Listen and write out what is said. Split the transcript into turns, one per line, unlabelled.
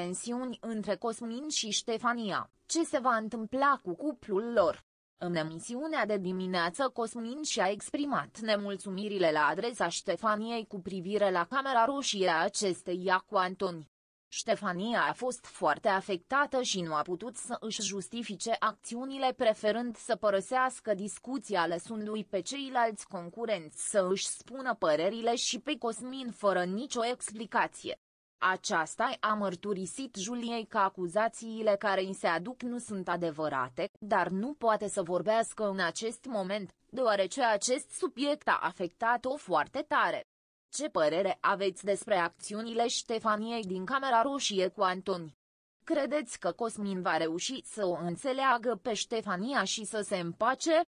Tensiuni între Cosmin și Ștefania, ce se va întâmpla cu cuplul lor? În emisiunea de dimineață Cosmin și-a exprimat nemulțumirile la adresa Ștefaniei cu privire la camera roșie a acesteia cu Antoni. Ștefania a fost foarte afectată și nu a putut să își justifice acțiunile preferând să părăsească discuția lăsându-i pe ceilalți concurenți să își spună părerile și pe Cosmin fără nicio explicație. Aceasta a mărturisit Juliei că acuzațiile care îi se aduc nu sunt adevărate, dar nu poate să vorbească în acest moment, deoarece acest subiect a afectat-o foarte tare. Ce părere aveți despre acțiunile Ștefaniei din Camera Roșie cu Antoni? Credeți că Cosmin va reuși să o înțeleagă pe Ștefania și să se împace?